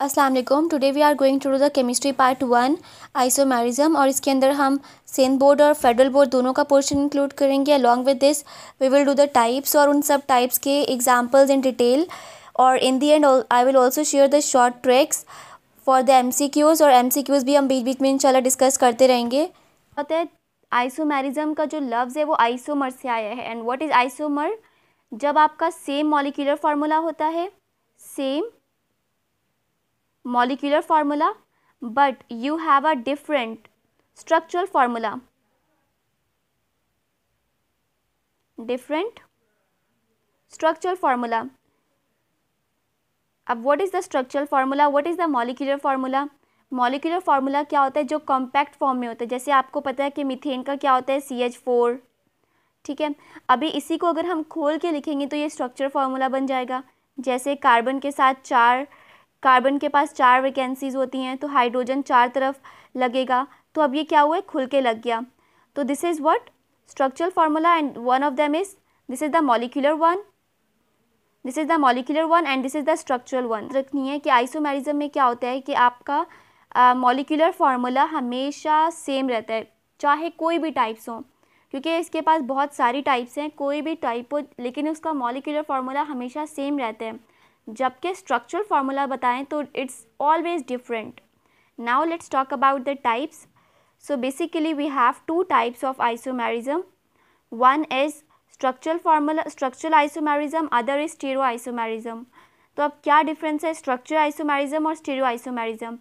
Aslam today we are going to do the chemistry part one isomerism और इसके अंदर हम सेंट बोर्ड और फेडरल बोर्ड दोनों का पोर्शन इंक्लूड करेंगे along with this we will do the types और उन सब टाइप्स के एग्जांपल्स इन डिटेल और in the end I will also share the short tricks for the M और एम भी हम बीच बीच में इनशाला डिस्कस करते रहेंगे पता है आइसोमेरिज्म का जो लफ्ज़ है वो आइसोमर से आया है एंड वॉट इज़ आइसोमर जब आपका सेम मोलिकुलर फार्मूला होता है same molecular formula but you have a different structural formula different structural formula अब what is the structural formula what is the molecular formula molecular formula क्या होता है जो compact form में होता है जैसे आपको पता है कि मिथेन का क्या होता है सी एच फोर ठीक है अभी इसी को अगर हम खोल के लिखेंगे तो ये स्ट्रक्चर फार्मूला बन जाएगा जैसे कार्बन के साथ चार कार्बन के पास चार वैकेंसीज होती हैं तो हाइड्रोजन चार तरफ लगेगा तो अब ये क्या हुआ खुल के लग गया तो this is what structural formula and one of them is this is the molecular one this is the molecular one and this is the structural one रखनी है कि आइसोमेरिज्म में क्या होता है कि आपका मोलिकुलर फार्मूला हमेशा सेम रहता है चाहे कोई भी टाइप्स हों क्योंकि इसके पास बहुत सारी टाइप्स हैं कोई भी टाइप हो लेकिन उसका मोलिकुलर फार्मूला हमेशा सेम रहता है जबकि स्ट्रक्चरल फार्मूला बताएं तो it's always different now let's talk about the types so basically we have two types of isomerism one is structural formula structural isomerism other is stereo isomerism तो अब क्या difference है structural isomerism और stereo isomerism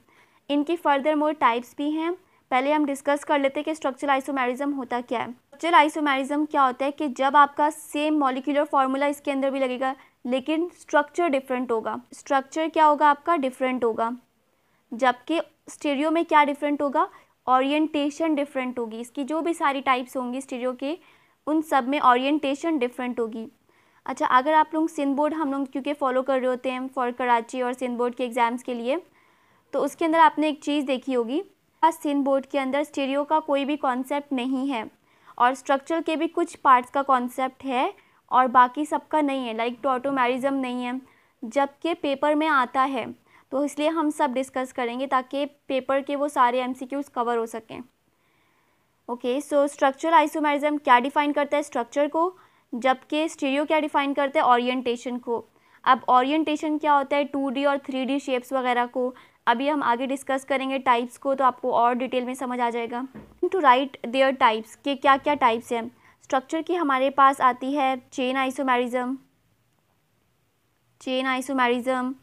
इनकी further more types भी हैं पहले हम डिस्कस कर लेते हैं कि स्ट्रक्चरल आइसोमेरिज्म होता क्या है स्ट्रक्चरल आइसोमेरिज्म क्या होता है कि जब आपका सेम मॉलिक्यूलर फार्मूला इसके अंदर भी लगेगा लेकिन स्ट्रक्चर डिफरेंट होगा स्ट्रक्चर क्या होगा आपका डिफरेंट होगा जबकि स्टेरियो में क्या डिफरेंट होगा ओरिएंटेशन डिफरेंट होगी इसकी जो भी सारी टाइप्स होंगी स्टेरियो के उन सब में ओरिएंटेशन डिफरेंट होगी अच्छा अगर आप लोग सिंध बोर्ड हम लोग क्योंकि फ़ॉलो कर रहे होते हैं फॉर कराची और सिंध बोर्ड के एग्ज़ाम्स के लिए तो उसके अंदर आपने एक चीज़ देखी होगी सिंध बोर्ड के अंदर स्टेरियो का कोई भी कॉन्सेप्ट नहीं है और स्ट्रक्चर के भी कुछ पार्ट्स का कॉन्सेप्ट है और बाकी सबका नहीं है लाइक टोटोमेरिज्म नहीं है जबकि पेपर में आता है तो इसलिए हम सब डिस्कस करेंगे ताकि पेपर के वो सारे एमसीक्यूज कवर हो सकें ओके सो स्ट्रक्चरल आइसोमेरिज्म क्या डिफाइन करता है स्ट्रक्चर को जबकि स्टीरियो क्या डिफाइन करता है ओरिएंटेशन को अब ओरिएंटेशन क्या होता है टू डी और थ्री डी शेप्स वगैरह को अभी हम आगे डिस्कस करेंगे टाइप्स को तो आपको और डिटेल में समझ आ जाएगा टू राइट देयर टाइप्स के क्या क्या टाइप्स हैं स्ट्रक्चर की हमारे पास आती है chain isomerism chain isomerism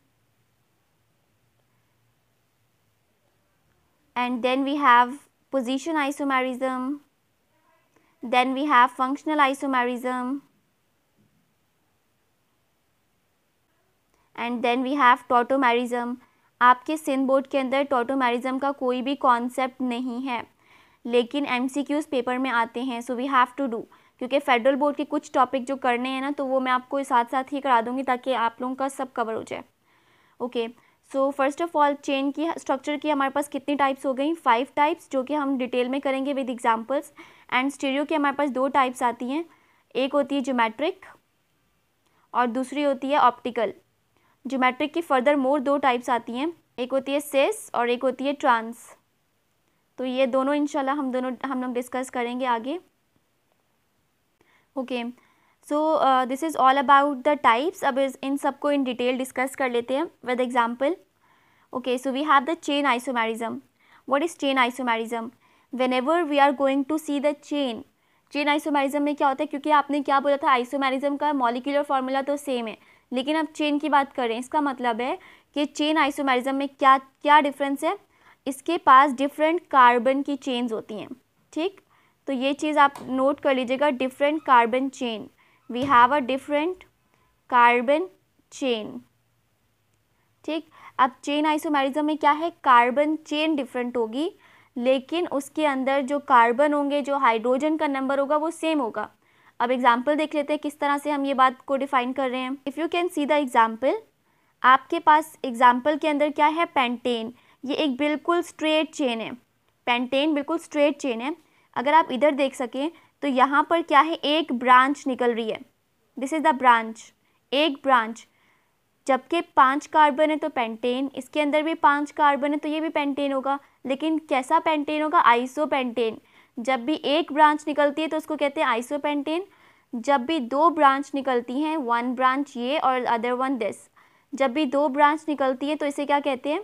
and then we have position isomerism then we have functional isomerism and then we have tautomerism आपके सिंध बोर्ड के अंदर टोटोमेरिज्म का कोई भी कॉन्सेप्ट नहीं है लेकिन एम पेपर में आते हैं so we have to do क्योंकि फेडरल बोर्ड के कुछ टॉपिक जो करने हैं ना तो वो मैं आपको साथ साथ ही करा दूँगी ताकि आप लोगों का सब कवर हो जाए okay so first of all chain की स्ट्रक्चर की हमारे पास कितनी टाइप्स हो गई फाइव टाइप्स जो कि हम डिटेल में करेंगे विद एग्जांपल्स एंड स्टीरियो की हमारे पास दो टाइप्स आती हैं एक होती है जोमेट्रिक और दूसरी होती है ऑप्टिकल जोमेट्रिक की फर्दर मोर दो टाइप्स आती हैं एक होती है सेस और एक होती है ट्रांस तो ये दोनों इनशाला हम दोनों हम लोग डिस्कस करेंगे आगे okay so this is all about the types अब इस इन को इन डिटेल डिस्कस कर लेते हैं with example okay so we have the chain isomerism what is chain isomerism whenever we are going to see the chain chain isomerism में क्या होता है क्योंकि आपने क्या बोला था आइसोमैरिज्म का मॉलिकुलर फॉर्मूला तो सेम है लेकिन अब चेन की बात करें इसका मतलब है कि चेन आइसोमेरिज्म में क्या क्या डिफरेंस है इसके पास डिफरेंट कार्बन की चेन्स होती हैं ठीक तो ये चीज़ आप नोट कर लीजिएगा different carbon chain we have a different carbon chain ठीक अब चेन आइसोमेरिज्म में क्या है कार्बन चेन डिफरेंट होगी लेकिन उसके अंदर जो कार्बन होंगे जो हाइड्रोजन का नंबर होगा वो सेम होगा अब एग्जाम्पल देख लेते हैं किस तरह से हम ये बात को डिफाइन कर रहे हैं if you can see the example आपके पास एग्ज़ाम्पल के अंदर क्या है पेंटेन ये एक बिल्कुल स्ट्रेट चेन है पेंटेन बिल्कुल स्ट्रेट चेन है अगर आप इधर देख सकें तो यहाँ पर क्या है एक ब्रांच निकल रही है दिस इज़ द ब्रांच एक ब्रांच जबकि पांच कार्बन है तो पेंटेन इसके अंदर भी पांच कार्बन है तो ये भी पेंटेन होगा लेकिन कैसा पेंटेन होगा आइसो पेंटेन जब भी एक ब्रांच निकलती है तो उसको कहते हैं आइसो पेंटेन जब भी दो ब्रांच निकलती हैं वन ब्रांच ये और अदर वन दिस जब भी दो ब्रांच निकलती है तो इसे क्या कहते हैं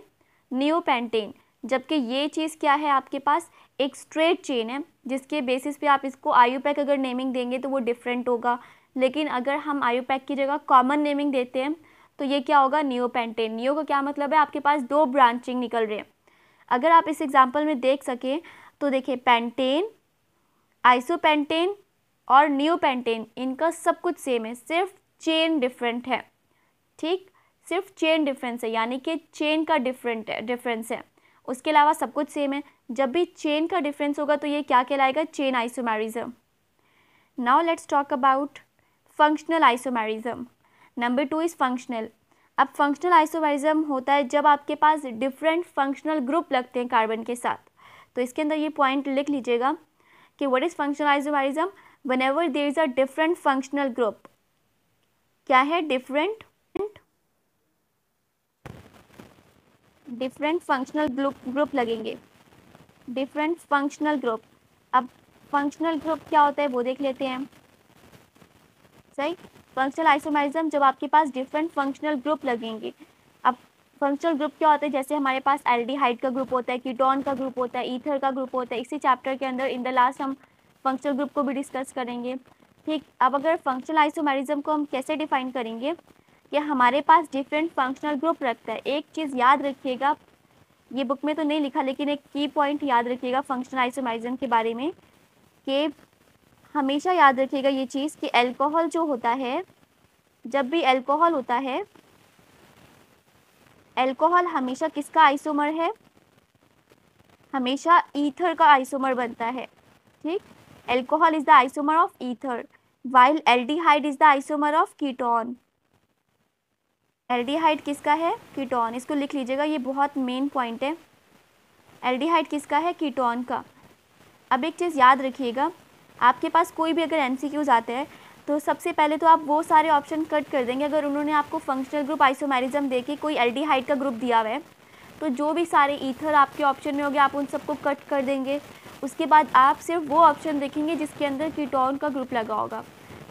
पेंटेन जबकि ये चीज़ क्या है आपके पास एक स्ट्रेट चेन है जिसके बेसिस पे आप इसको आयु पैक अगर नेमिंग देंगे तो वो डिफरेंट होगा लेकिन अगर हम आयु पैक की जगह कॉमन नेमिंग देते हैं तो ये क्या होगा न्यू पेंटेन न्यू का क्या मतलब है आपके पास दो ब्रांचिंग निकल रहे हैं अगर आप इस एग्जाम्पल में देख सकें तो देखिए पेंटेन आइसोपेंटेन और न्यू पेंटेन इनका सब कुछ सेम है सिर्फ चेन डिफरेंट है ठीक सिर्फ चेन डिफरेंस है यानी कि चेन का डिफरेंट है डिफरेंस है उसके अलावा सब कुछ सेम है जब भी चेन का डिफरेंस होगा तो ये क्या कहलाएगा chain isomerism now let's talk about functional isomerism number two is functional अब फंक्शनल आइसोमेरिज्म होता है जब आपके पास डिफरेंट फंक्शनल ग्रुप लगते हैं कार्बन के साथ तो इसके अंदर ये पॉइंट लिख लीजिएगा कि what is functional isomerism whenever there is a different functional group क्या है different different functional group group लगेंगे डिफरेंट फंक्शनल ग्रुप अब फंक्शनल ग्रुप क्या होता है वो देख लेते हैं सही फंक्शनल आइसोमेरिज्म जब आपके पास डिफरेंट फंक्शनल ग्रुप लगेंगे अब फंक्शनल ग्रुप क्या होता है जैसे हमारे पास एल्डिहाइड का ग्रुप होता है कीटोन का ग्रुप होता है ईथर का ग्रुप होता है इसी चैप्टर के अंदर इन द लास्ट हम फंक्शनल ग्रुप को भी डिस्कस करेंगे ठीक अब अगर फंक्शनल आइसोमेरिज्म को हम कैसे डिफाइन करेंगे कि हमारे पास डिफरेंट फंक्शनल ग्रुप रखता है एक चीज़ याद रखिएगा ये बुक में तो नहीं लिखा लेकिन एक की पॉइंट याद रखिएगा फंक्शनल आइसोमाइजम के बारे में कि हमेशा याद रखिएगा ये चीज़ कि अल्कोहल जो होता है जब भी अल्कोहल होता है अल्कोहल हमेशा किसका आइसोमर है हमेशा ईथर का आइसोमर बनता है ठीक alcohol is the isomer of ether while aldehyde is the isomer of ketone aldehyde किसका है कीटोन इसको लिख लीजिएगा ये बहुत मेन पॉइंट है एल्डिहाइड किसका है कीटोन का अब एक चीज़ याद रखिएगा आपके पास कोई भी अगर क्यूज आते हैं तो सबसे पहले तो आप वो सारे ऑप्शन कट कर देंगे अगर उन्होंने आपको फंक्शनल ग्रुप आइसोमेरिज्म दे के कोई एल्डिहाइड का ग्रुप दिया हुआ है तो जो भी सारे ईथर आपके ऑप्शन में होंगे आप उन सबको कट कर देंगे उसके बाद आप सिर्फ वो ऑप्शन देखेंगे जिसके अंदर कीटोन का ग्रुप लगा होगा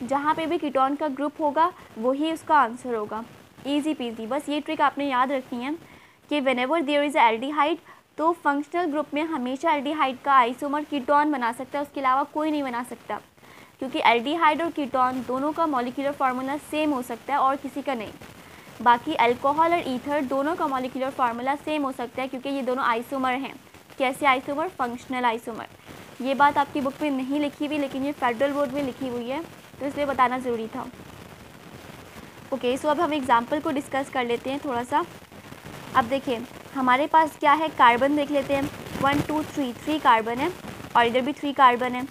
जहाँ पे भी कीटोन का ग्रुप होगा वही उसका आंसर होगा ईजी पीजी बस ये ट्रिक आपने याद रखनी है कि whenever there is aldehyde तो फंक्शनल ग्रुप में हमेशा एल्डिहाइड का आइसोमर कीटोन बना सकता है उसके अलावा कोई नहीं बना सकता क्योंकि एल्डिहाइड और कीटोन दोनों का मॉलिकुलर फार्मूला सेम हो सकता है और किसी का नहीं बाकी अल्कोहल और ईथर दोनों का मॉलिकुलर फार्मूला सेम हो सकता है क्योंकि ये दोनों आइसोमर हैं कैसे आइसोमर फंक्शनल आइसोमर ये बात आपकी बुक में नहीं लिखी हुई लेकिन ये फेडरल बोर्ड में लिखी हुई है तो इसलिए बताना ज़रूरी था ओके okay, सो so अब हम एग्ज़ाम्पल को डिस्कस कर लेते हैं थोड़ा सा अब देखिए हमारे पास क्या है कार्बन देख लेते हैं one two three three carbon है और इधर भी थ्री कार्बन है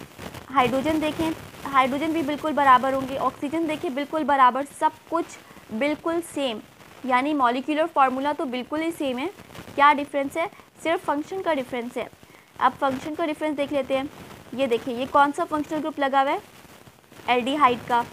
हाइड्रोजन देखें हाइड्रोजन भी बिल्कुल बराबर होंगे ऑक्सीजन देखें बिल्कुल बराबर सब कुछ बिल्कुल सेम यानी मॉलिक्यूलर फार्मूला तो बिल्कुल ही सेम है क्या डिफरेंस है सिर्फ फंक्शन का डिफरेंस है अब फंक्शन का डिफरेंस देख लेते हैं ये देखिए ये कौन सा फंक्शनल ग्रुप लगा हुआ है एल का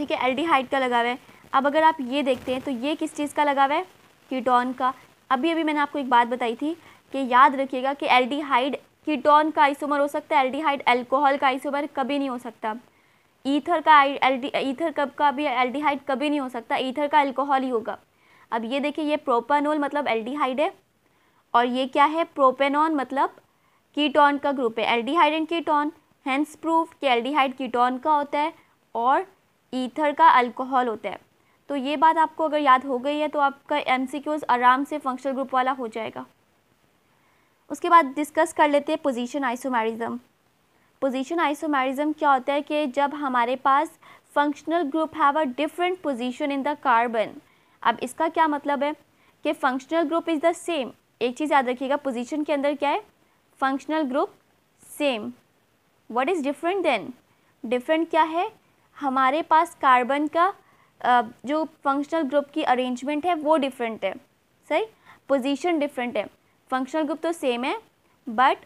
ठीक है एल्डिहाइड का लगा हुआ है अब अगर आप ये देखते हैं तो ये किस चीज़ का लगा हुआ है कीटोन का अभी अभी मैंने आपको एक बात बताई थी कि याद रखिएगा कि एल्डिहाइड कीटोन का आइसोमर हो सकता है एल्डिहाइड अल्कोहल का आइसोमर कभी नहीं हो सकता ईथर का एल्डी ईथर कब का भी एल्डिहाइड कभी नहीं हो सकता ईथर का अल्कोहल ही होगा अब ये देखिए ये प्रोपानोल मतलब एल्डिहाइड है और ये क्या है प्रोपेनॉन मतलब कीटोन का ग्रुप है aldehyde and ketone hence proof कि एल्डिहाइड कीटोन का होता है और ईथर का अल्कोहल होता है तो ये बात आपको अगर याद हो गई है तो आपका एम आराम से फंक्शनल ग्रुप वाला हो जाएगा उसके बाद डिस्कस कर लेते हैं पोजीशन आइसोमेरिज्म पोजीशन आइसोमेरिज्म क्या होता है कि जब हमारे पास functional group have a different position in the carbon अब इसका क्या मतलब है कि functional group is the same एक चीज़ याद रखिएगा पोजीशन के अंदर क्या है functional group same what is different then different क्या है हमारे पास कार्बन का जो फंक्शनल ग्रुप की अरेंजमेंट है वो डिफरेंट है सही पोजीशन डिफरेंट है फंक्शनल ग्रुप तो सेम है but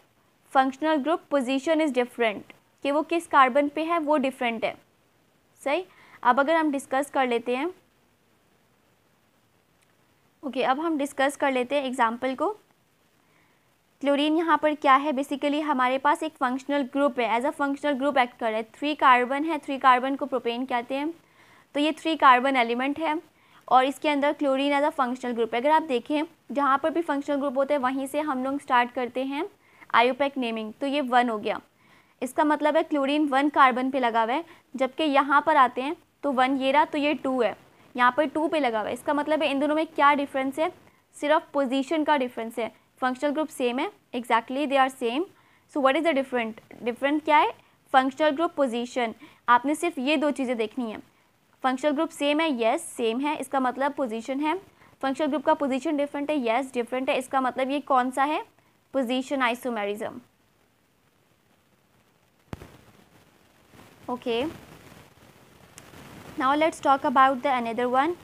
functional group position is different कि वो किस कार्बन पे है वो डिफरेंट है सही अब अगर हम डिस्कस कर लेते हैं ओके okay, अब हम डिस्कस कर लेते हैं एग्जाम्पल को क्लोरीन यहाँ पर क्या है बेसिकली हमारे पास एक फंक्शनल ग्रुप है as a functional group act कर रहा है थ्री कार्बन है थ्री कार्बन को प्रोपेन कहते हैं तो ये थ्री कार्बन एलिमेंट है और इसके अंदर chlorine as a functional group है अगर आप देखें जहाँ पर भी फंक्शनल ग्रुप होते हैं वहीं से हम लोग स्टार्ट करते हैं आयोपैक नेमिंग तो ये वन हो गया इसका मतलब है क्लोरीन वन कार्बन पे लगा हुआ है जबकि यहाँ पर आते हैं तो वन ये रहा तो ये टू है यहाँ पर टू पे लगा हुआ है इसका मतलब है इन दोनों में क्या डिफरेंस है सिर्फ पोजीशन का डिफरेंस है फंक्शनल ग्रुप सेम है exactly they are same so what is the different different क्या है फंक्शनल ग्रुप पोजिशन आपने सिर्फ ये दो चीज़ें देखनी है फंक्शनल ग्रुप सेम है येस yes, सेम है इसका मतलब पोजिशन है फंक्शनल ग्रुप का पोजिशन डिफरेंट है येस yes, डिफरेंट है इसका मतलब ये कौन सा है position isomerism okay now let's talk about the another one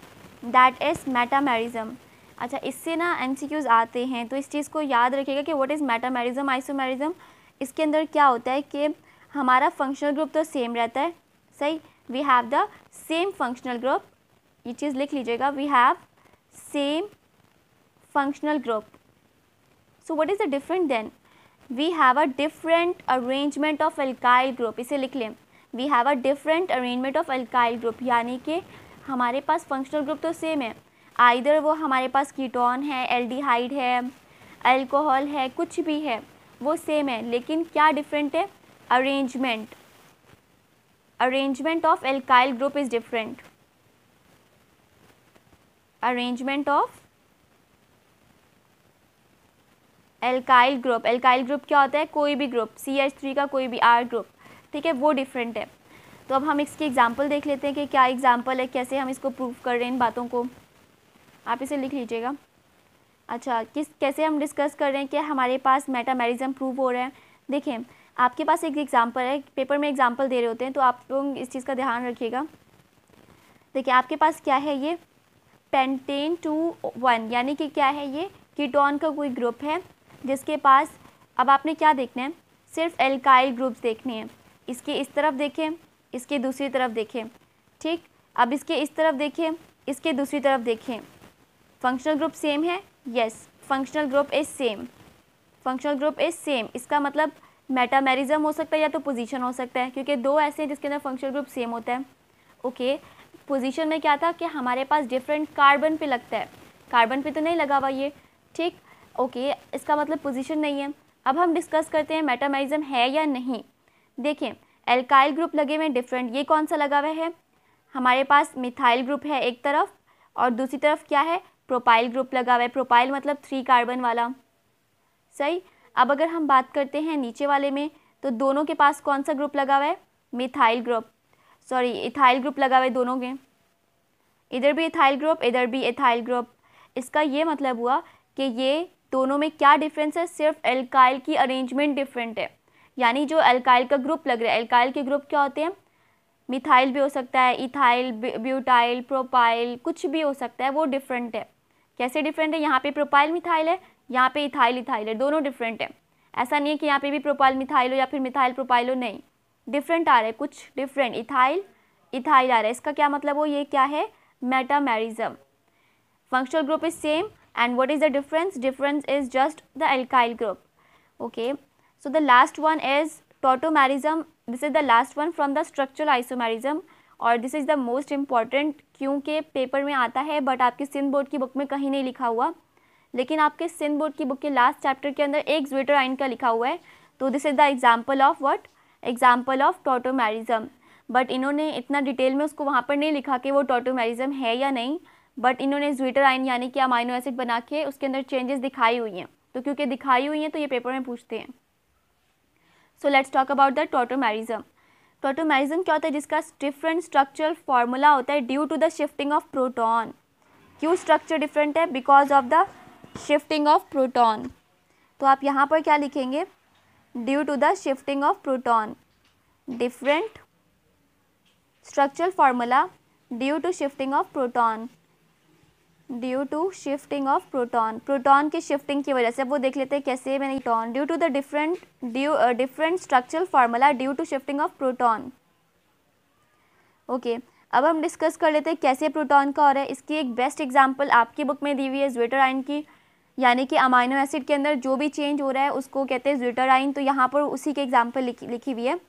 that is metamerism अच्छा इससे ना एम आते हैं तो इस चीज़ को याद रखिएगा कि वट इज़ मेटामेरिज्म आइसोमेरिज्म इसके अंदर क्या होता है कि हमारा फंक्शनल ग्रुप तो सेम रहता है सही we have the same functional group ये चीज़ लिख लीजिएगा we have same functional group so what is the different then we have a different arrangement of alkyl group इसे लिख लें we have a different arrangement of alkyl group यानी कि हमारे पास फंक्शनल ग्रुप तो सेम है आइधर वो हमारे पास कीटोन है एल्डिहाइड है अल्कोहल है कुछ भी है वो सेम है लेकिन क्या डिफरेंट है arrangement arrangement of alkyl group is different arrangement of alkyl group alkyl group क्या होता है कोई भी ग्रुप सी एच थ्री का कोई भी आर ग्रुप ठीक है वो डिफरेंट है तो अब हम इसकी एग्जांपल देख लेते हैं कि क्या एग्जांपल है कैसे हम इसको प्रूव कर रहे हैं इन बातों को आप इसे लिख लीजिएगा अच्छा किस कैसे हम डिस्कस कर रहे हैं कि हमारे पास मेटामेरिज्म प्रूव हो रहा है देखें आपके पास एक एग्ज़ाम्पल है पेपर में एग्ज़ाम्पल दे रहे होते हैं तो आप लोग इस चीज़ का ध्यान रखिएगा देखिए आपके पास क्या है ये पेंटेन टू वन यानी कि क्या है ये कीटोन का कोई ग्रुप है जिसके पास अब आपने क्या देखना है सिर्फ एल्काइल ग्रुप्स देखने हैं इसके इस तरफ देखें इसके दूसरी तरफ देखें ठीक अब इसके इस तरफ देखें इसके दूसरी तरफ देखें फंक्शनल ग्रुप सेम है yes functional group is same functional group is same इसका मतलब मेटामेरिज्म हो सकता है या तो पोजीशन हो सकता है क्योंकि दो ऐसे हैं जिसके अंदर फंक्शनल ग्रुप सेम होता है ओके पोजीशन में क्या था कि हमारे पास डिफरेंट कार्बन पे लगता है कार्बन पे तो नहीं लगा हुआ ये ठीक ओके इसका मतलब पोजीशन नहीं है अब हम डिस्कस करते हैं मेटामेरिज्म है या नहीं देखें एल्काइल ग्रुप लगे हुए डिफरेंट ये कौन सा लगा हुआ है हमारे पास मिथाइल ग्रुप है एक तरफ और दूसरी तरफ क्या है प्रोपाइल ग्रुप लगा हुआ है प्रोपाइल मतलब थ्री कार्बन वाला सही अब अगर हम बात करते हैं नीचे वाले में तो दोनों के पास कौन सा ग्रुप लगा हुआ है methyl group sorry ethyl group लगा हुआ है दोनों के इधर भी इथाइल ग्रुप इधर भी इथाइल ग्रुप इसका ये मतलब हुआ कि ये दोनों में क्या डिफरेंस है सिर्फ एल्काइल की अरेंजमेंट डिफरेंट है यानी जो एल्काइल का ग्रुप लग रहा है एल्काइल के ग्रुप क्या होते हैं मिथाइल भी हो सकता है इथाइल ब्यूटाइल प्रोपाइल कुछ भी हो सकता है वो डिफरेंट है कैसे डिफरेंट है यहाँ पे प्रोपाइल मिथाइल है यहाँ पे इथाइल इथाइल है दोनों डिफरेंट है ऐसा नहीं है कि यहाँ पे भी प्रोपाइल मिथाइल हो या फिर मिथाइल प्रोपाइल हो नहीं डिफरेंट आ रहा है कुछ डिफरेंट इथाइल इथाइल आ रहा है इसका क्या मतलब हो ये क्या है metamerism functional group is same and what is the difference difference is just the alkyl group okay so the last one is tautomerism this is the last one from the structural isomerism और this is the most important क्योंकि paper में आता है but आपके Sindh board की book में कहीं नहीं लिखा हुआ लेकिन आपके सिंध बोर्ड की बुक के लास्ट चैप्टर के अंदर एक ज्वेटर आइन का लिखा हुआ है तो this is the example of what example of tautomerism but इन्होंने इतना डिटेल में उसको वहाँ पर नहीं लिखा कि वो टोटोमेरिज्म है या नहीं बट इन्होंने ज्वेटर आइन यानी कि अमाइनो एसिड बना के उसके अंदर चेंजेस दिखाई हुई हैं तो क्योंकि दिखाई हुई हैं तो ये पेपर में पूछते हैं so let's talk about the tautomerism tautomerism क्या होता है जिसका डिफरेंट स्ट्रक्चरल फार्मूला होता है due to the shifting of proton क्यों स्ट्रक्चर डिफरेंट है because of the shifting of proton तो आप यहाँ पर क्या लिखेंगे due to the shifting of proton different structural formula due to shifting of proton due to shifting of proton proton की shifting की वजह से वो देख लेते हैं कैसे मैंने proton due to the different due different structural formula due to shifting of proton okay अब हम डिस्कस कर लेते हैं कैसे प्रोटॉन का और है इसकी एक बेस्ट एग्जाम्पल आपकी बुक में दी हुई है आइन की यानी कि अमाइनो एसिड के अंदर जो भी चेंज हो रहा है उसको कहते हैं आइन तो यहाँ पर उसी के एग्जाम्पल लिखी लिखी हुई है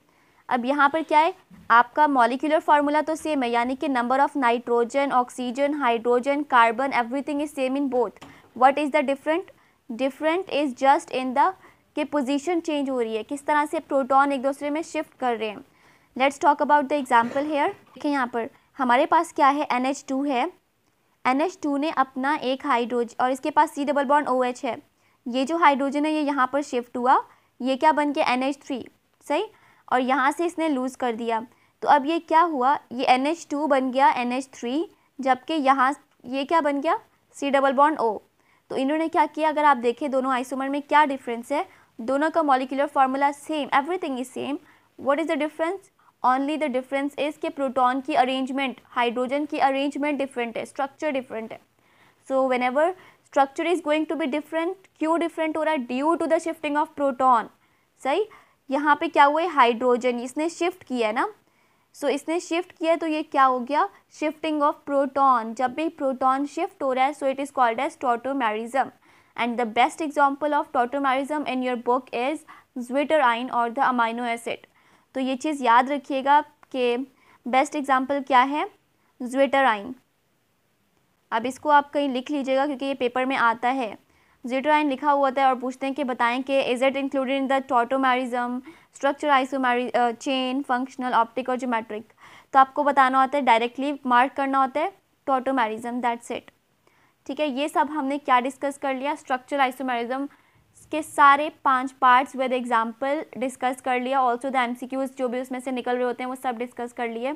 अब यहाँ पर क्या है आपका मॉलिकुलर फार्मूला तो सेम है यानी कि number of nitrogen oxygen hydrogen carbon everything is same in both what is the different different is just in the के पोजीशन चेंज हो रही है किस तरह से प्रोटॉन एक दूसरे में शिफ्ट कर रहे हैं let's talk about the example here देखिए यहाँ पर हमारे पास क्या है एन एच टू है एन एच टू ने अपना एक हाइड्रोजन और इसके पास C double bond O H है ये जो हाइड्रोजन है ये यहाँ पर शिफ्ट हुआ ये क्या बन गया एन एच थ्री सही और यहाँ से इसने लूज़ कर दिया तो अब ये क्या हुआ ये एन एच टू बन गया एन एच थ्री जबकि यहाँ ये क्या बन गया सी डबल बॉन्ड ओ तो इन्होंने क्या किया अगर आप देखें दोनों आइसोमर में क्या डिफरेंस है दोनों का molecular formula same everything is same what is the difference only the difference is के प्रोटॉन की अरेंजमेंट हाइड्रोजन की अरेंजमेंट डिफरेंट है स्ट्रक्चर डिफरेंट है so whenever structure is going to be different क्यों different हो रहा है due to the shifting of proton सही यहाँ पे क्या हुआ है हाइड्रोजन इसने शिफ्ट किया है ना सो so, इसने शिफ्ट किया तो ये क्या हो गया शिफ्टिंग ऑफ प्रोटॉन जब भी प्रोटॉन शिफ्ट हो रहा है so it is called as tautomerism and the best example of tautomerism in your book is zwitterion और द अमाइनो एसिड तो ये चीज़ याद रखिएगा कि बेस्ट एग्जाम्पल क्या है ज्विटर आइन अब इसको आप कहीं लिख लीजिएगा क्योंकि ये पेपर में आता है जीट्राइन लिखा हुआ था और पूछते हैं कि बताएं कि is it included in the tautomerism structure isomery chain functional optic और जोमेट्रिक तो आपको बताना होता है डायरेक्टली मार्क करना होता है टोटोमेरिज्म दैट्स इट ठीक है ये सब हमने क्या डिस्कस कर लिया स्ट्रक्चर आइसोमैरिज्म के सारे पांच पार्ट्स विद एग्जांपल डिस्कस कर लिया ऑल्सो द एमसीक्यूज जो भी उसमें से निकल रहे होते हैं वो सब डिस्कस कर लिए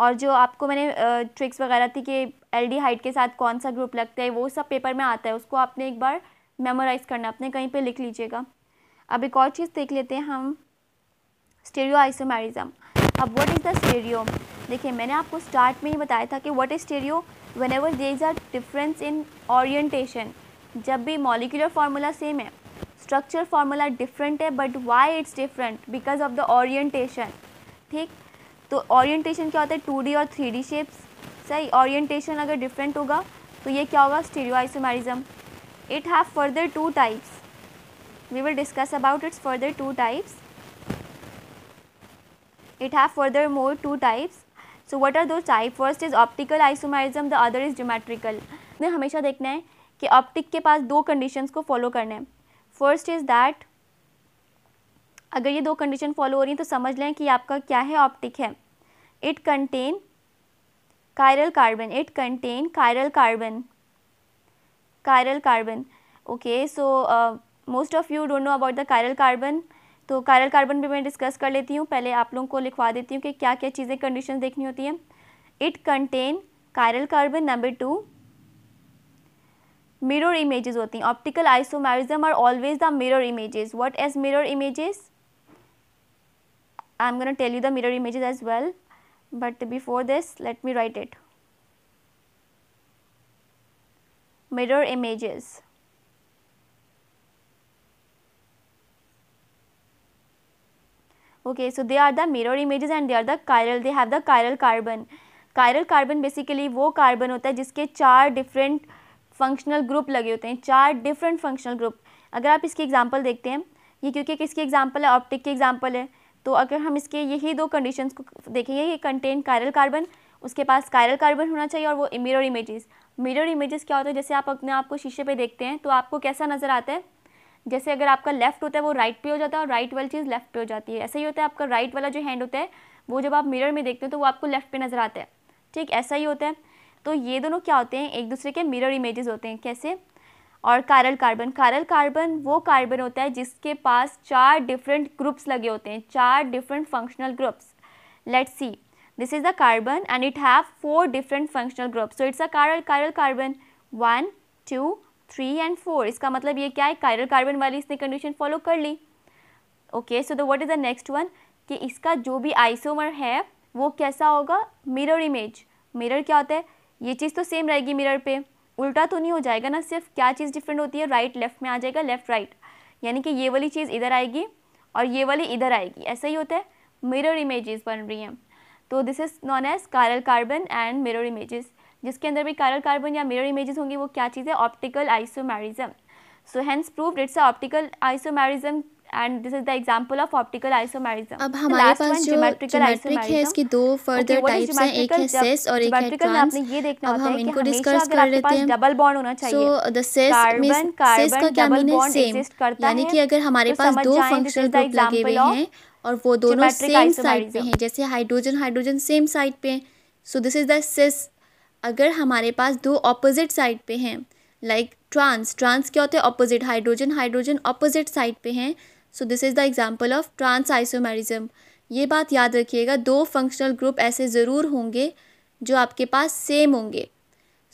और जो आपको मैंने ट्रिक्स वगैरह थी कि एल्डिहाइड के साथ कौन सा ग्रुप लगता है वो सब पेपर में आता है उसको आपने एक बार मेमोराइज़ करना अपने कहीं पे लिख लीजिएगा अब एक और चीज़ देख लेते हैं हम स्टेरियो आइसोमेरिज्म अब व्हाट इज़ द स्टेरियो देखिए मैंने आपको स्टार्ट में ही बताया था कि what is stereo whenever they is a difference in orientation जब भी मॉलिकुलर फार्मूला सेम है स्ट्रक्चर फार्मूला डिफरेंट है but why it's different because of the orientation ठीक तो ऑरिएंटेशन क्या होता है टू और थ्री शेप्स सही ओरिएंटेशन अगर डिफरेंट होगा तो ये क्या होगा stereo isomerism it have further two types will discuss about its further two types it have further more two types so what are दो type first is optical isomerism the other is geometrical ने हमेशा देखना है कि optic के पास दो condition को follow करना है फर्स्ट इज़ दैट अगर ये दो कंडीशन फॉलो हो रही हैं तो समझ लें कि आपका क्या है ऑप्टिक है it contain chiral carbon it contain chiral carbon chiral carbon okay so uh, most of you don't know about the chiral carbon तो कायरल कार्बन भी मैं डिस्कस कर लेती हूँ पहले आप लोगों को लिखवा देती हूँ कि क्या क्या चीज़ें कंडीशन देखनी होती हैं it contain chiral carbon number two mirror images होती हैं optical isomerism are always the mirror images what as mirror images I am gonna tell you the mirror images as well but before this let me write it mirror images okay so they are the mirror images and they are the chiral they have the chiral carbon chiral carbon basically wo carbon hota hai jiske char different functional group lage hote hain char different functional group agar aap iske example dekhte hain ye kyunki kiske example hai optic ke example hai तो अगर हम इसके यही दो conditions को देखेंगे ये contain chiral carbon उसके पास कायरल कार्बन होना चाहिए और वो मिरर इमेजेस मिरर इमेजेस क्या होता है जैसे आप अपने आप को शीशे पे देखते हैं तो आपको कैसा नज़र आता है जैसे अगर आपका लेफ्ट होता है वो राइट पे हो जाता है और राइट वाली चीज़ लेफ्ट पे हो जाती है ऐसा ही होता है आपका राइट वाला जो हैंड होता है वो जब आप मिरर में देखते हो तो वो आपको लेफ्ट पे नज़र आता है ठीक ऐसा ही होता है तो ये दोनों क्या होते हैं एक दूसरे के मिरर इमेजेस होते हैं कैसे और कारल कार्बन कारल कार्बन वो कार्बन होता है जिसके पास चार डिफरेंट ग्रुप्स लगे होते हैं चार different functional groups let see this is a carbon and it have four different functional groups so it's a chiral chiral carbon one two three and four इसका मतलब ये क्या है कारल कार्बन वाली इसने कंडीशन फॉलो कर ली okay so the what is the next one कि इसका जो भी आइसोमर है वो कैसा होगा मिरर इमेज मिरर क्या होता है ये चीज़ तो सेम रहेगी मिरर पे उल्टा तो नहीं हो जाएगा ना सिर्फ क्या चीज़ डिफरेंट होती है राइट लेफ़्ट में आ जाएगा लेफ़्ट राइट यानी कि ये वाली चीज़ इधर आएगी और ये वाली इधर आएगी ऐसा ही होता है मिरर इमेजेस बन रही हैं तो this is known as chiral carbon and mirror images जिसके अंदर भी कारल कार्बन या मिरर इमेजेस होंगी वो क्या चीज़ है optical isomerism so hence proof it's optical isomerism and this is the example of optical isomerism अब हमारे पास जो ज्योमेट्रिकल आइसोमेरिज्म है इसकी दो फर्दर टाइप्स हैं एक है सेस और एक है ट्रांस आपने ये देखना होता है इनको डिस्कस कर लेते हैं डबल बॉन्ड होना चाहिए so the cis carbon cis का क्या मीनिंग है सेम यानी कि तो अगर हमारे पास दो फंक्शनल ग्रुप लगे हुए हैं और वो दोनों सेम साइड पे हैं जैसे हाइड्रोजन हाइड्रोजन सेम साइड पे हैं so this is the cis अगर हमारे पास दो ऑपोजिट साइड पे हैं लाइक ट्रांस ट्रांस क्या होते हैं opposite hydrogen hydrogen opposite side पे हैं so this is the example of trans isomerism ये बात याद रखिएगा दो फंक्शनल ग्रुप ऐसे ज़रूर होंगे जो आपके पास सेम होंगे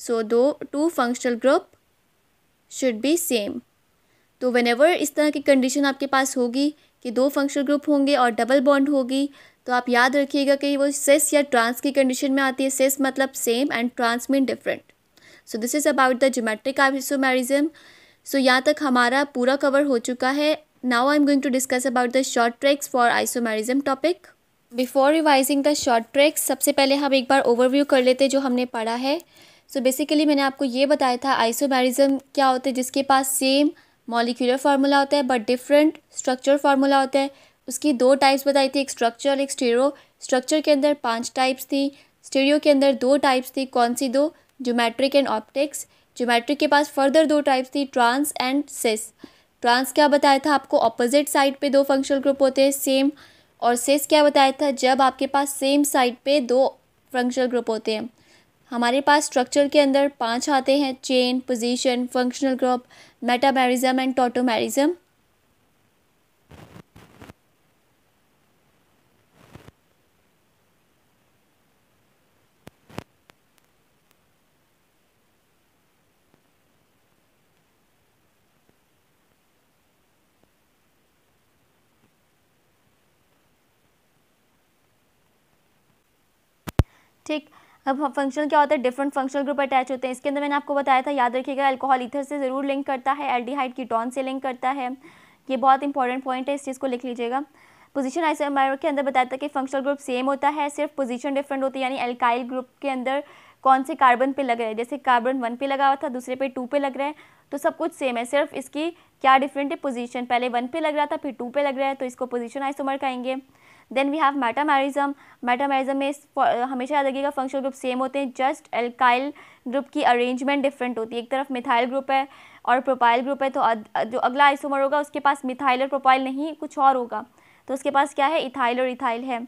सो दो two functional group should be same तो वेन एवर इस तरह की कंडीशन आपके पास होगी कि दो फंक्शनल ग्रुप होंगे और डबल बॉन्ड होगी तो आप याद रखिएगा कि वो सेस या ट्रांस की कंडीशन में आती है सेस मतलब same and trans mean different so this is about the geometric isomerism so यहाँ तक हमारा पूरा कवर हो चुका है Now I'm going to discuss about the short tracks for isomerism topic. Before revising the short tracks सबसे पहले हम एक बार ओवरव्यू कर लेते जो हमने पढ़ा है सो so बेसिकली मैंने आपको ये बताया था आइसोमेरिज्म क्या होते है जिसके पास सेम मॉलिक्यूलर फार्मूला होता है बट डिफरेंट स्ट्रक्चर फार्मूला होता है उसकी दो टाइप्स बताई थी एक स्ट्रक्चर और एक स्टेरो स्ट्रक्चर के अंदर पांच टाइप्स थी स्टेरियो के अंदर दो टाइप्स थी कौन सी दो ज्योमेट्रिक एंड ऑप्टिक्स ज्योमेट्रिक के पास फर्दर दो टाइप्स थी ट्रांस एंड सिस ट्रांस क्या बताया था आपको ऑपोजिट साइड पे दो फंक्शनल ग्रुप होते हैं सेम और सेस क्या बताया था जब आपके पास सेम साइड पे दो फंक्शनल ग्रुप होते हैं हमारे पास स्ट्रक्चर के अंदर पांच आते हैं chain position functional group metamerism and tautomerism ठीक अब फंक्शनल क्या होता है डिफरेंट फंक्शनल ग्रुप अटैच होते हैं इसके अंदर मैंने आपको बताया था याद रखिएगा अल्कोहल ईथर से ज़रूर लिंक करता है एल्डिहाइड कीटोन से लिंक करता है ये बहुत इंपॉर्टेंट पॉइंट है इस चीज़ को लिख लीजिएगा पोजीशन आइसोमेर के अंदर बताया था कि फंक्शनल ग्रुप सेम होता है सिर्फ पोजीशन डिफरेंट होती है यानी एल्काइल ग्रुप के अंदर कौन से कार्बन पे लग रहे हैं जैसे कार्बन वन पे लगा हुआ था दूसरे पे टू पे लग रहा है तो सब कुछ सेम है सिर्फ इसकी क्या डिफरेंट है पोजीशन पहले वन पे लग रहा था फिर टू पे लग रहा है तो इसको पोजीशन आइसोमर कहेंगे then we have metamerism metamerism में हमेशा याद रखिएगा फंक्शनल ग्रुप सेम होते हैं जस्ट एल्काइल ग्रुप की अरेंजमेंट डिफरेंट होती है एक तरफ मिथाइल ग्रुप है और प्रोपाइल ग्रुप है तो जो अगला आइसोमर होगा उसके पास मिथाइल और प्रोपाइल नहीं कुछ और होगा तो उसके पास क्या है इथाइल और इथाइल है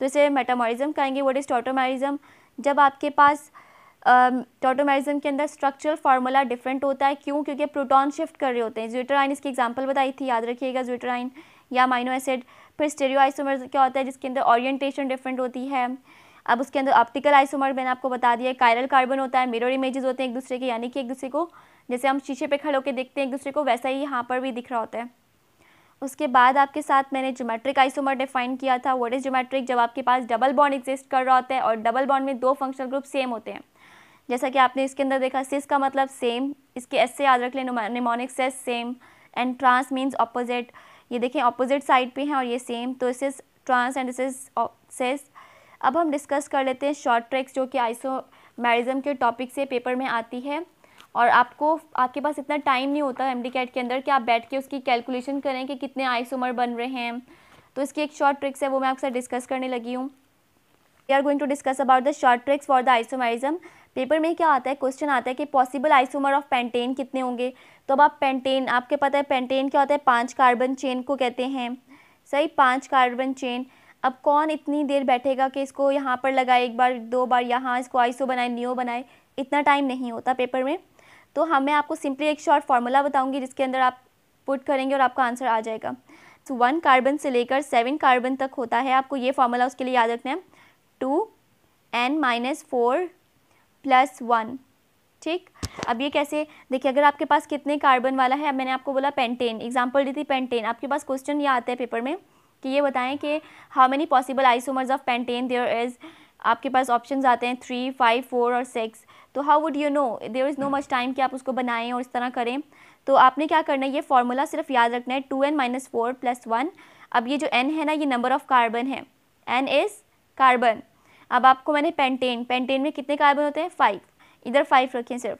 तो इसे मेटामोरिज्म कहेंगे वट इज़ टोटोमेरिज्म जब आपके पास टोटोमेरिज्म के अंदर स्ट्रक्चरल फार्मूला डिफरेंट होता है क्यों क्योंकि प्रोटॉन शिफ्ट कर रहे होते हैं ज्यूटराइन इसकी एग्जांपल बताई थी याद रखिएगा ज्यूटराइन या माइनो एसिड फिर स्टेरियो आइसोमर क्या होता है जिसके अंदर ओरिएंटेशन डिफरेंट होती है अब उसके अंदर ऑप्टिकल आइसोमर मैंने आपको बता दिया कायरल कार्बन होता है मिरर इमेजेस होते हैं एक दूसरे के यानी कि एक दूसरे को जैसे हम शीशे पर खड़े होकर देखते हैं एक दूसरे को वैसा ही यहाँ पर भी दिख रहा होता है उसके बाद आपके साथ मैंने जोमेट्रिक आइसोमर डिफाइन किया था व्हाट इज़ जोमेट्रिक जब आपके पास डबल बॉन्ड एग्जिस्ट कर रहा होता है और डबल बॉन्ड में दो फंक्शनल ग्रुप सेम होते हैं जैसा कि आपने इसके अंदर देखा सिस का मतलब सेम इसके एस से याद रख लें mnemonic cis same and trans means opposite ये देखें ऑपोजिट साइड पे हैं और ये सेम तो इस इज ट्रांस एंड इस इज सेस अब हम डिस्कस कर लेते हैं शॉर्ट ट्रैक्स जो कि आइसो मैरिज्म के टॉपिक से पेपर में आती है और आपको आपके पास इतना टाइम नहीं होता एम कैट के अंदर कि आप बैठ के उसकी कैलकुलेशन करें कि कितने आइसोमर बन रहे हैं तो इसकी एक शॉर्ट ट्रिक्स है वो मैं आपसे डिस्कस करने लगी हूँ we are going to discuss about the short tricks for the isomerism paper में क्या आता है क्वेश्चन आता है कि पॉसिबल आइसोमर ऑफ पेंटेन कितने होंगे तो अब आप पेंटेन आपके पता है पेंटेन क्या होता है पाँच कार्बन चेन को कहते हैं सही पाँच कार्बन चेन अब कौन इतनी देर बैठेगा कि इसको यहाँ पर लगाए एक बार दो बार यहाँ इसको आइसो बनाए न्यू बनाए इतना टाइम नहीं होता पेपर में तो हम हाँ, मैं आपको सिंपली एक शॉर्ट फार्मूला बताऊँगी जिसके अंदर आप पुट करेंगे और आपका आंसर आ जाएगा तो वन कार्बन से लेकर सेवन कार्बन तक होता है आपको ये फार्मूला उसके लिए याद रखना है two n minus four plus one ठीक अब ये कैसे देखिए अगर आपके पास कितने कार्बन वाला है मैंने आपको बोला पेंटेन एग्जाम्पल दी थी पेंटेन आपके पास क्वेश्चन ये आता है पेपर में कि ये बताएं कि how many possible isomers of pentane there is आपके पास ऑप्शन आते हैं थ्री फाइव फोर और सिक्स तो how would you know there is no much time कि आप उसको बनाएं और इस तरह करें तो आपने क्या करना है ये फार्मूला सिर्फ याद रखना है two n minus four plus one अब ये जो एन है ना ये नंबर ऑफ़ कार्बन है एन इज़ कार्बन अब आपको मैंने पेंटेन पेंटेन में कितने कार्बन होते हैं फाइव इधर फाइव रखें सिर्फ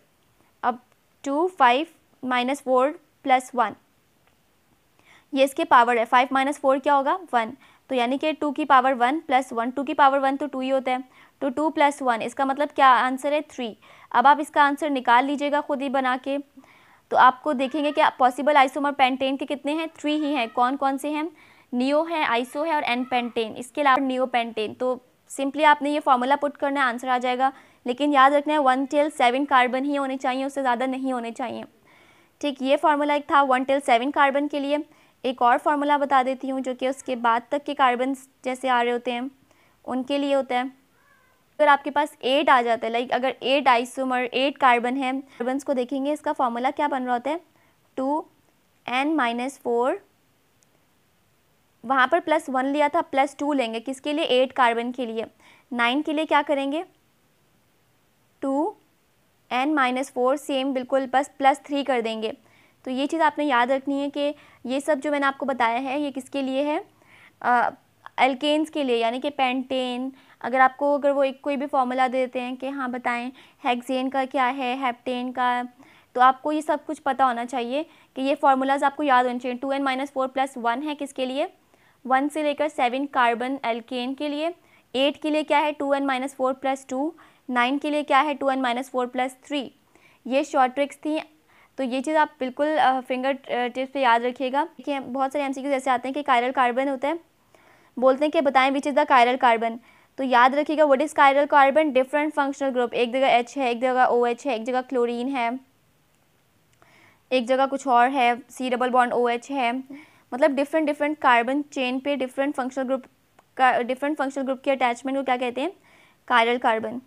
अब two five minus four plus one ये इसके पावर है फाइव माइनस फोर क्या होगा वन तो यानी कि टू की power one plus one two की पावर वन तो टू ही होता है तो टू प्लस वन इसका मतलब क्या आंसर है थ्री अब आप इसका आंसर निकाल लीजिएगा खुद ही बना के तो आपको देखेंगे कि पॉसिबल आइसोमर पेंटेन के कितने हैं थ्री ही हैं कौन कौन से हैं नियो है आइसो है और एन पेंटेन इसके अलावा नियो पेंटेन तो सिंपली आपने ये फॉर्मूला पुट करना है आंसर आ जाएगा लेकिन याद रखना है वन टेल सेवन कार्बन ही होने चाहिए उससे ज़्यादा नहीं होने चाहिए ठीक ये फार्मूला एक था वन टेल सेवन कार्बन के लिए एक और फार्मूला बता देती हूँ जो कि उसके बाद तक के कार्बन जैसे आ रहे होते हैं उनके लिए होता है अगर आपके पास एट आ जाता है लाइक अगर एट आइसोमर एट कार्बन है कार्बन को देखेंगे इसका फार्मूला क्या बन रहा होता है टू एन माइनस फोर वहाँ पर प्लस वन लिया था प्लस टू लेंगे किसके लिए एट कार्बन के लिए नाइन के लिए क्या करेंगे two n minus four same बिल्कुल बस प्लस थ्री कर देंगे तो ये चीज़ आपने याद रखनी है कि ये सब जो मैंने आपको बताया है ये किसके लिए है एल्केन्स के लिए यानी कि पेंटेन अगर आपको अगर वो एक कोई भी फॉर्मूला दे देते हैं कि हाँ बताएं हैगजेन का क्या है हैप्टेन का तो आपको ये सब कुछ पता होना चाहिए कि ये फार्मूलाज आपको याद होने चाहिए two n minus four plus one है किसके लिए वन से लेकर सेवन कार्बन एल्केन के लिए एट के लिए क्या है two n minus four plus two nine के लिए क्या है two n minus four plus three ये शॉर्ट ट्रिक्स थी तो ये चीज़ आप बिल्कुल फिंगर टिप्स पे याद रखिएगा देखिए बहुत सारे एम ऐसे आते हैं कि कायरल कार्बन होता है बोलते हैं कि बताएं which is the chiral carbon तो याद रखिएगा what is chiral carbon different functional group एक जगह एच है एक जगह ओ OH है एक जगह क्लोरिन है एक जगह कुछ और है C double bond O H है मतलब डिफरेंट डिफरेंट कार्बन चेन पे डिफरेंट फंक्शनल ग्रुप का डिफरेंट फंक्शनल ग्रुप के अटैचमेंट को क्या कहते हैं कायरल कार्बन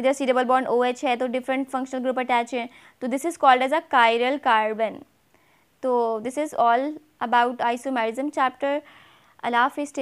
इधर C double bond O H है तो डिफरेंट फंक्शनल ग्रुप अटैच है तो this is called as a chiral carbon तो this is all about isomerism chapter अलाफ इज